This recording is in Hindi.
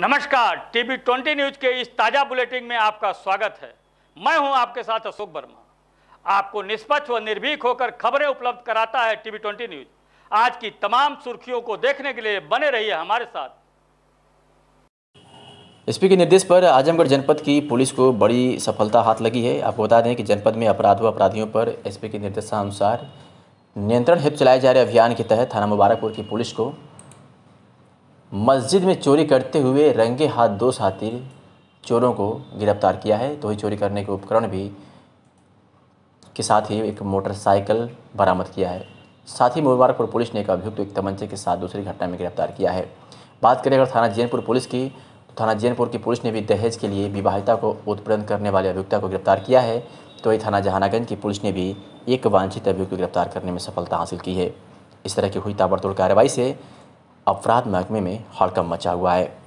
नमस्कार टीवी ट्वेंटी न्यूज के इस ताजा बुलेटिन में आपका स्वागत है मैं हूं आपके साथ अशोक वर्मा आपको निष्पक्ष व निर्भीक होकर खबरें उपलब्ध कराता है टीवी ट्वेंटी न्यूज आज की तमाम सुर्खियों को देखने के लिए बने रहिए हमारे साथ एसपी के निर्देश पर आजमगढ़ जनपद की पुलिस को बड़ी सफलता हाथ लगी है आपको बता दें कि जनपद में अपराध व अपराधियों पर एसपी के निर्देशानुसार नियंत्रण हेतु चलाए जा रहे अभियान के तहत थाना मुबारकपुर की पुलिस को मस्जिद में चोरी करते हुए रंगे हाथ दो साथी चोरों को गिरफ्तार किया है तो ही चोरी करने के उपकरण भी के साथ ही एक मोटरसाइकिल बरामद किया है साथ ही मुबारकपुर पुलिस ने एक अभियुक्त एक तमंचे के साथ दूसरी घटना में गिरफ्तार किया है बात करें अगर थाना जैनपुर पुलिस की तो थाना जैनपुर की पुलिस ने भी दहेज के लिए विवाहिता को उत्प्रेरण करने वाले अभियुक्ता को गिरफ्तार किया है तो वही थाना जहानागंज की पुलिस ने भी एक वांछित अभियुक्त को गिरफ्तार करने में सफलता हासिल की है इस तरह की हुई ताबड़तोड़ कार्रवाई से अपराध महकमे में हड़कम मचा हुआ है